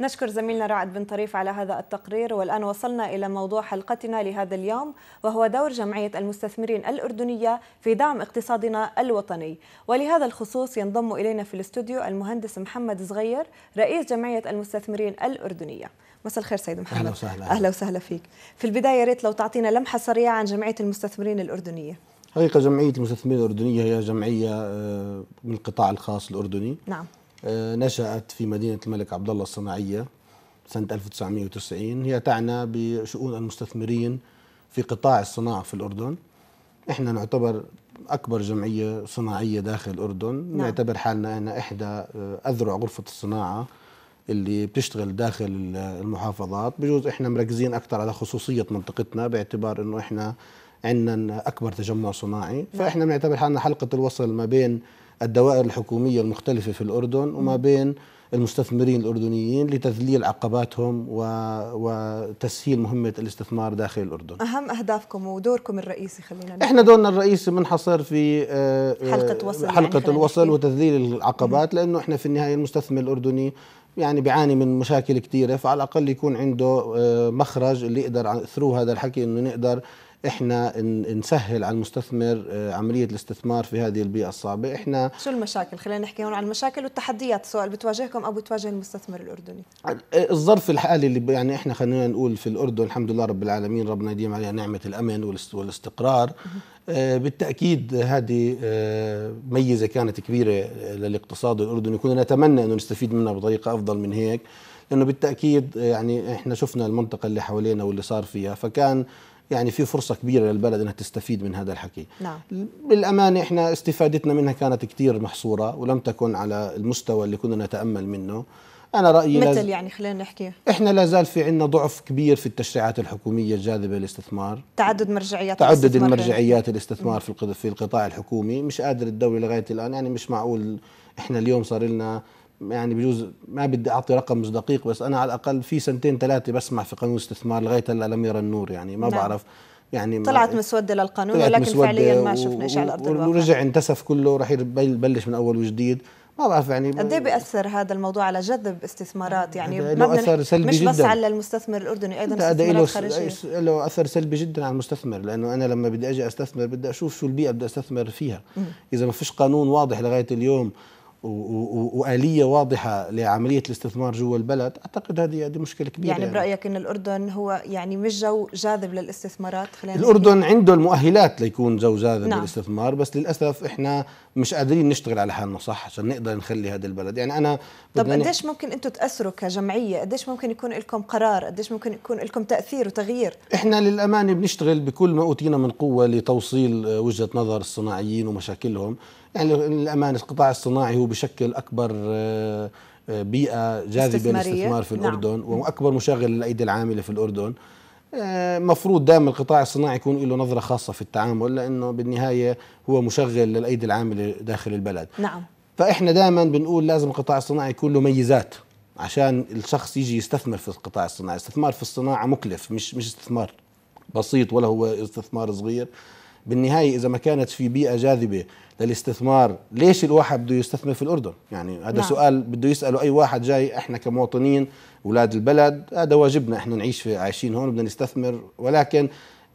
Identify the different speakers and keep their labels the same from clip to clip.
Speaker 1: نشكر زميلنا رعد بن طريف على هذا التقرير والآن وصلنا إلى موضوع حلقتنا لهذا اليوم وهو دور جمعية المستثمرين الأردنية في دعم اقتصادنا الوطني ولهذا الخصوص ينضم إلينا في الاستوديو المهندس محمد صغير رئيس جمعية المستثمرين الأردنية مساء الخير سيد محمد أهلا وسهلا أهلا وسهلا فيك في البداية يا ريت لو تعطينا لمحة سريعة عن جمعية المستثمرين الأردنية
Speaker 2: حقيقة جمعية المستثمرين الأردنية هي جمعية آه، من القطاع الخاص الأردني نعم آه، نشأت في مدينة الملك عبد الله الصناعية سنة 1990 هي تعنى بشؤون المستثمرين في قطاع الصناعة في الأردن احنا نعتبر أكبر جمعية صناعية داخل الأردن نعم. نعتبر حالنا أن إحدى آه، أذرع غرفة الصناعة اللي بتشتغل داخل المحافظات بجوز إحنا مركزين أكثر على خصوصية منطقتنا باعتبار أنه إحنا عندنا اكبر تجمع صناعي فاحنا بنعتبر حالنا حلقه الوصل ما بين الدوائر الحكوميه المختلفه في الاردن وما بين المستثمرين الاردنيين لتذليل عقباتهم و... وتسهيل مهمه الاستثمار داخل الاردن.
Speaker 1: اهم اهدافكم ودوركم الرئيسي خلينا نقول. احنا
Speaker 2: دورنا الرئيسي منحصر في آه، آه، حلقه وصل يعني حلقه يعني الوصل وتذليل العقبات لانه احنا في النهايه المستثمر الاردني يعني بيعاني من مشاكل كثيره فعلى الاقل يكون عنده آه، مخرج اللي يقدر ثرو هذا الحكي انه نقدر احنا نسهل على المستثمر آه، عمليه الاستثمار في هذه البيئه الصعبه احنا
Speaker 1: شو المشاكل خلينا نحكي هون عن المشاكل والتحديات سواء بتواجهكم او بتواجه المستثمر الاردني
Speaker 2: آه، الظرف الحالي اللي يعني احنا خلينا نقول في الاردن الحمد لله رب العالمين ربنا يديم عليها نعمه الامن والاستقرار آه، بالتاكيد هذه ميزه كانت كبيره للاقتصاد الاردني كنا نتمنى انه نستفيد منها بطريقه افضل من هيك لانه بالتاكيد يعني احنا شفنا المنطقه اللي حوالينا واللي صار فيها فكان يعني في فرصة كبيرة للبلد أنها تستفيد من هذا الحكي نعم. بالأمانة إحنا استفادتنا منها كانت كتير محصورة ولم تكن على المستوى اللي كنا نتأمل منه أنا رأيي مثل لاز...
Speaker 1: يعني خلينا نحكي
Speaker 2: إحنا لا زال في عندنا ضعف كبير في التشريعات الحكومية الجاذبة للاستثمار
Speaker 1: تعدد مرجعيات تعدد المرجعيات نعم. الاستثمار
Speaker 2: في القطاع الحكومي مش قادر الدولة لغاية الآن يعني مش معقول إحنا اليوم صار لنا يعني بجوز ما بدي اعطي رقم مش دقيق بس انا على الاقل في سنتين ثلاثه بسمع في قانون الاستثمار لغايه هلا لم يرى النور يعني ما نعم. بعرف يعني طلعت
Speaker 1: مسوده للقانون ولكن فعليا ما شفنا شيء على ارض الواقع
Speaker 2: ورجع انتسف كله راح يبلش من اول وجديد ما بعرف يعني قد ايه
Speaker 1: بياثر هذا الموضوع على جذب استثمارات آه، يعني له اثر سلبي مش جدا بس على المستثمر الاردني ايضا استثمارات خارجيه
Speaker 2: إيه، له اثر سلبي جدا على المستثمر لانه انا لما بدي اجي استثمر بدي اشوف شو البيئه بدي استثمر فيها اذا ما فيش قانون واضح لغايه اليوم واليه واضحه لعمليه الاستثمار جوا البلد اعتقد هذه هذه مشكله كبيره يعني, يعني
Speaker 1: برايك ان الاردن هو يعني مش جو جاذب للاستثمارات خلينا الاردن نحكي. عنده
Speaker 2: المؤهلات ليكون جو جاذب نعم. للاستثمار بس للاسف احنا مش قادرين نشتغل على حالنا صح عشان نقدر نخلي هذا البلد يعني انا طب قديش
Speaker 1: ممكن انتم تاثروا كجمعيه قديش ممكن يكون لكم قرار قديش ممكن يكون لكم تاثير وتغيير
Speaker 2: احنا للامانه بنشتغل بكل ما اوتينا من قوه لتوصيل وجهه نظر الصناعيين ومشاكلهم يعني للأمانة القطاع الصناعي هو بشكل أكبر آه، آه، بيئة جاذبة للاستثمار في نعم. الأردن نعم. وأكبر مشغل للأيدي العاملة في الأردن آه، مفروض دائما القطاع الصناعي يكون له نظرة خاصة في التعامل لأنه بالنهاية هو مشغل للأيدي العاملة داخل البلد نعم فإحنا دائما بنقول لازم القطاع الصناعي يكون له ميزات عشان الشخص يجي يستثمر في القطاع الصناعي الاستثمار في الصناعة مكلف مش مش استثمار بسيط ولا هو استثمار صغير بالنهايه اذا ما كانت في بيئه جاذبه للاستثمار ليش الواحد بده يستثمر في الاردن يعني هذا نعم. سؤال بده يساله اي واحد جاي احنا كمواطنين اولاد البلد هذا واجبنا احنا نعيش في عايشين هون بدنا نستثمر ولكن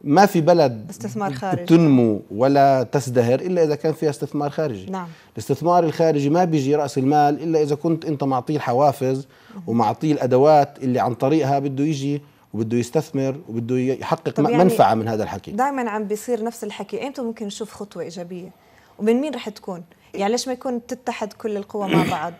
Speaker 2: ما في بلد
Speaker 1: استثمار خارجي
Speaker 2: تنمو ولا تزدهر الا اذا كان فيها استثمار خارجي نعم. الاستثمار الخارجي ما بيجي راس المال الا اذا كنت انت معطيه الحوافز ومعطيه الادوات اللي عن طريقها بده يجي وبده يستثمر وبده يحقق يعني منفعه من هذا الحكي
Speaker 1: دائما عم بيصير نفس الحكي امتى ممكن نشوف خطوه ايجابيه ومن مين رح تكون يعني ليش ما يكون تتحد كل القوى مع بعض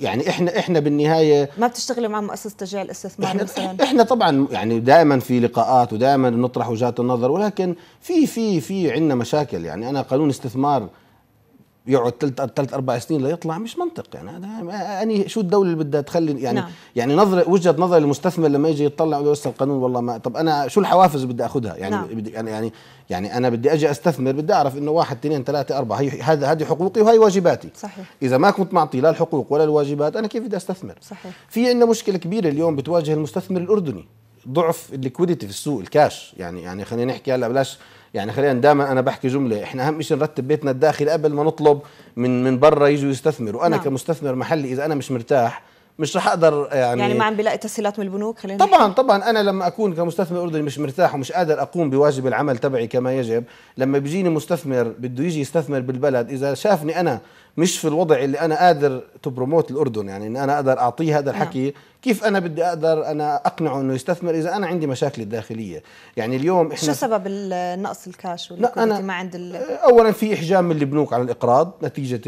Speaker 2: يعني احنا احنا بالنهايه
Speaker 1: ما بتشتغلوا مع مؤسسه تشجيع الاستثمار إحنا
Speaker 2: احنا طبعا يعني دائما في لقاءات ودائما نطرح وجهات النظر ولكن في في في عندنا مشاكل يعني انا قانون استثمار يقعد ثلاث ثلاث اربع سنين ليطلع مش منطق يعني هذا اني شو الدوله اللي بدها تخلي يعني نعم. يعني نظره وجهه نظر المستثمر لما يجي يطلع بس القانون والله ما طب انا شو الحوافز بدي اخذها يعني نعم. بدي يعني يعني يعني انا بدي اجي استثمر بدي اعرف انه واحد اثنين ثلاثه اربعه هي هذا هذه حقوقي وهي واجباتي صحيح. اذا ما كنت معطي لا الحقوق ولا الواجبات انا كيف بدي استثمر صحيح. في عندنا مشكله كبيره اليوم بتواجه المستثمر الاردني ضعف الليكويديتي في السوق الكاش يعني يعني خلينا نحكي هلا بلاش يعني خلينا دائما انا بحكي جمله احنا اهم شيء نرتب بيتنا الداخلي قبل ما نطلب من من برا يجوا يستثمروا وانا نعم. كمستثمر محلي اذا انا مش مرتاح مش رح اقدر يعني يعني ما عم
Speaker 1: بلاقي تسهيلات من البنوك خلينا طبعا نحكي.
Speaker 2: طبعا انا لما اكون كمستثمر اردني مش مرتاح ومش قادر اقوم بواجب العمل تبعي كما يجب لما بيجيني مستثمر بده يجي يستثمر بالبلد اذا شافني انا مش في الوضع اللي انا قادر تبروموت الاردن يعني ان انا اقدر اعطيه هذا نعم. الحكي نعم. كيف انا بدي اقدر انا اقنعه انه يستثمر اذا انا عندي مشاكل الداخليه يعني اليوم احنا شو
Speaker 1: سبب النقص الكاش لا أنا ما عند ال... اولا
Speaker 2: في احجام من البنوك على الاقراض نتيجه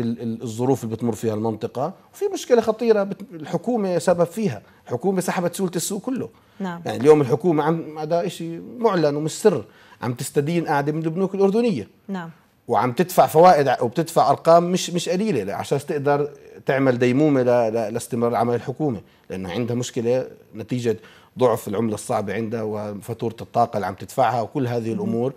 Speaker 2: الظروف اللي بتمر فيها المنطقه وفي مشكله خطيره الحكومه سبب فيها الحكومه سحبت سوله السوق كله نعم. يعني اليوم الحكومه عم هذا شيء معلن ومش سر عم تستدين قاعده من البنوك الاردنيه نعم وعم تدفع فوائد وبتدفع ارقام مش مش قليله عشان تقدر تعمل ديمومه لاستمرار عمل الحكومه لانه عندها مشكله نتيجه ضعف العمله الصعبه عندها وفاتوره الطاقه اللي عم تدفعها وكل هذه الامور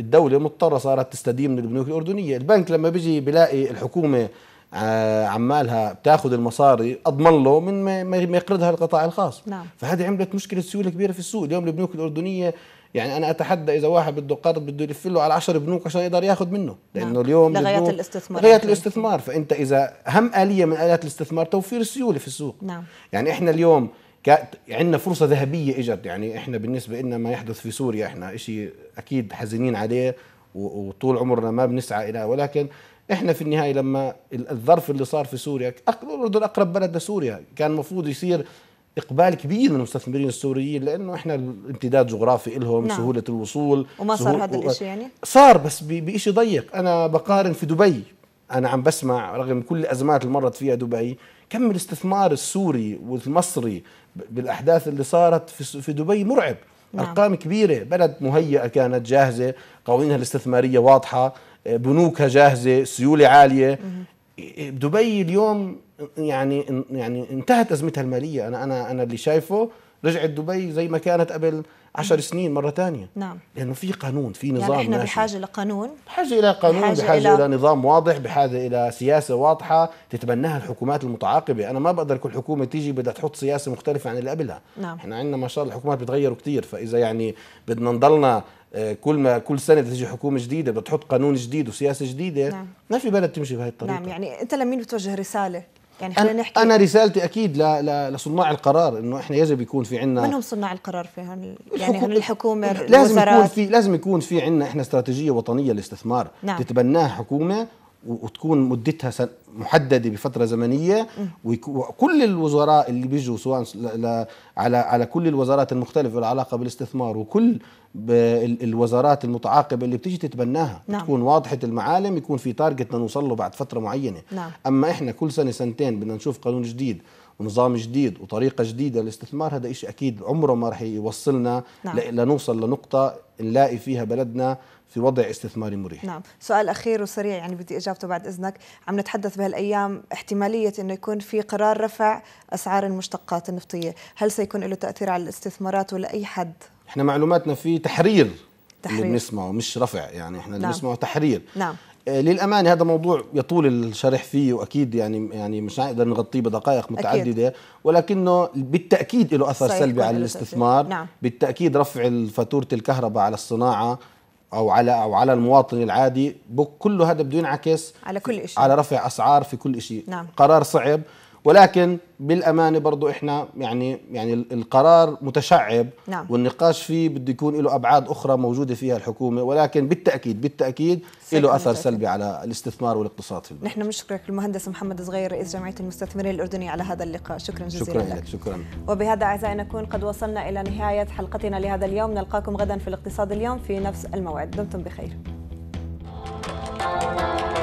Speaker 2: الدوله مضطره صارت تستدين من البنوك الاردنيه البنك لما بيجي بلاقي الحكومه آه، عمالها بتاخذ المصاري اضمن له من ما يقرضها القطاع الخاص نعم. فهذه عملت مشكله سيوله كبيره في السوق اليوم البنوك الاردنيه يعني انا اتحدى اذا واحد بده قرض بده يلف له على 10 بنوك عشان يقدر ياخذ منه نعم. لانه نعم. اليوم لغايه الاستثمار لغايه الاستثمار فانت اذا اهم اليه من الات الاستثمار توفير السيوله في السوق نعم. يعني احنا اليوم عندنا فرصة ذهبية اجت يعني احنا بالنسبة لنا ما يحدث في سوريا احنا شيء اكيد حزينين عليه وطول عمرنا ما بنسعى الى ولكن احنا في النهايه لما الظرف اللي صار في سوريا الاردن اقرب بلد لسوريا كان المفروض يصير اقبال كبير من المستثمرين السوريين لانه احنا الامتداد جغرافي لهم نعم. سهوله الوصول وما صار هذا الشيء يعني صار بس بشيء ضيق انا بقارن في دبي انا عم بسمع رغم كل الازمات اللي مرت فيها دبي كم الاستثمار السوري والمصري بالاحداث اللي صارت في دبي مرعب نعم. ارقام كبيره بلد مهيئه كانت جاهزه قوانينها الاستثماريه واضحه آه، بنوكها جاهزه سيوله عاليه مه. دبي اليوم يعني يعني انتهت ازمتها الماليه انا انا انا اللي شايفه رجعت دبي زي ما كانت قبل عشر نعم. سنين مرة ثانية نعم لأنه في قانون في يعني نظام يعني احنا بحاجة
Speaker 1: لقانون بحاجة إلى قانون بحاجة, بحاجة إلى... إلى
Speaker 2: نظام واضح بحاجة إلى سياسة واضحة تتبناها الحكومات المتعاقبة أنا ما بقدر كل حكومة تيجي بدها تحط سياسة مختلفة عن اللي قبلها نعم. احنا عندنا ما شاء الله الحكومات بتغيروا كثير فإذا يعني بدنا نضلنا آه، كل ما كل سنه بتجي حكومه جديده بتحط قانون جديد وسياسه جديده نعم. ما في بلد تمشي بهي الطريقه نعم
Speaker 1: يعني انت لمين بتوجه رساله يعني خلينا نحكي انا
Speaker 2: رسالتي اكيد لصناع القرار انه احنا يجب يكون في عندنا من هم
Speaker 1: صناع القرار في هون يعني هون الحكومه لازم يكون
Speaker 2: في لازم يكون في عندنا احنا استراتيجيه وطنيه للاستثمار نعم. تتبناها حكومه وتكون مدتها محدده بفتره زمنيه وكل الوزراء اللي بيجوا سواء على على كل الوزارات المختلفه العلاقه بالاستثمار وكل الوزارات المتعاقبه اللي بتيجي تتبناها نعم. تكون واضحه المعالم يكون في تارجت لنوصل له بعد فتره معينه نعم. اما احنا كل سنه سنتين بدنا نشوف قانون جديد ونظام جديد وطريقه جديده للاستثمار هذا شيء اكيد عمره ما راح يوصلنا نعم. لنوصل لنقطه نلاقي فيها بلدنا في وضع استثماري مريح
Speaker 1: نعم سؤال أخير وسريع يعني بدي إجابته بعد إذنك عم نتحدث بهالأيام احتمالية أنه يكون في قرار رفع أسعار المشتقات النفطية هل سيكون له تأثير على الاستثمارات ولا أي حد؟
Speaker 2: إحنا معلوماتنا في تحرير تحرير اللي بنسمعه مش رفع يعني إحنا اللي نعم. بنسمعه تحرير نعم آه، للامانه هذا موضوع يطول الشرح فيه واكيد يعني يعني مش هنقدر نغطيه بدقائق متعدده أكيد. ولكنه بالتاكيد له اثر سلبي على الاستثمار نعم. بالتاكيد رفع فاتوره الكهرباء على الصناعه او على او على المواطن العادي كله هذا بده ينعكس على كل شيء على رفع اسعار في كل شيء نعم. قرار صعب ولكن بالامانه برضو احنا يعني يعني القرار متشعب نعم. والنقاش فيه بده يكون له ابعاد اخرى موجوده فيها الحكومه ولكن بالتاكيد بالتاكيد له اثر سلبي على الاستثمار والاقتصاد في البلد
Speaker 1: نحن بنشكرك المهندس محمد صغير رئيس جمعيه المستثمرين الاردني على هذا اللقاء شكرا جزيلا شكرا لك شكرا وبهذا اعزائي نكون قد وصلنا الى نهايه حلقتنا لهذا اليوم نلقاكم غدا في الاقتصاد اليوم في نفس الموعد دمتم بخير